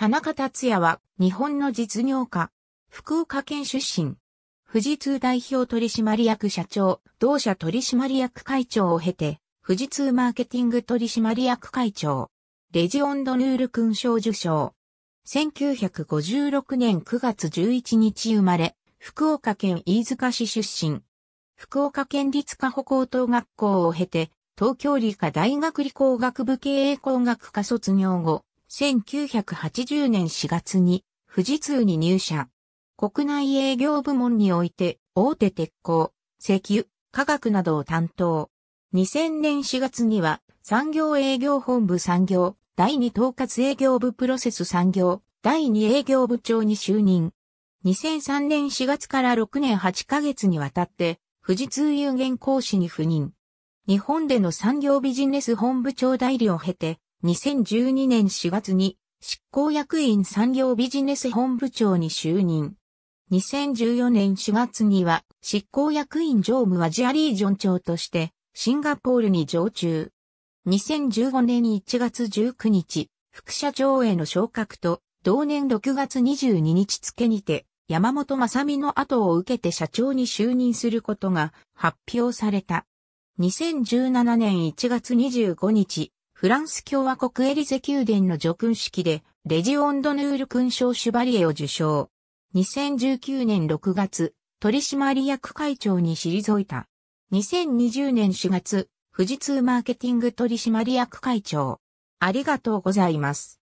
田中達也は日本の実業家、福岡県出身、富士通代表取締役社長、同社取締役会長を経て、富士通マーケティング取締役会長、レジオンドヌール勲章受賞。1956年9月11日生まれ、福岡県飯塚市出身。福岡県立加保高等学校を経て、東京理科大学理工学部経営工学科卒業後、1980年4月に富士通に入社。国内営業部門において大手鉄鋼、石油、化学などを担当。2000年4月には産業営業本部産業、第2統括営業部プロセス産業、第2営業部長に就任。2003年4月から6年8ヶ月にわたって、富士通有限講師に赴任。日本での産業ビジネス本部長代理を経て、2012年4月に執行役員産業ビジネス本部長に就任。2014年4月には執行役員常務はジアリージョン長としてシンガポールに常駐。2015年1月19日、副社長への昇格と同年6月22日付にて山本正美の後を受けて社長に就任することが発表された。2017年1月25日、フランス共和国エリゼ宮殿の叙勲式で、レジオンドヌール勲章シュバリエを受賞。2019年6月、取締役会長に退いた。2020年4月、富士通マーケティング取締役会長。ありがとうございます。